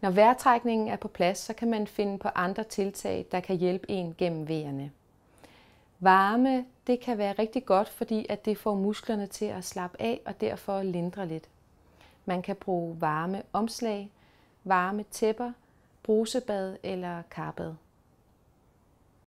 Når vejrtrækningen er på plads, så kan man finde på andre tiltag, der kan hjælpe en gennem vejerne. Varme, det kan være rigtig godt, fordi at det får musklerne til at slappe af og derfor lindre lidt. Man kan bruge varme omslag, varme tæpper, brusebad eller karbad.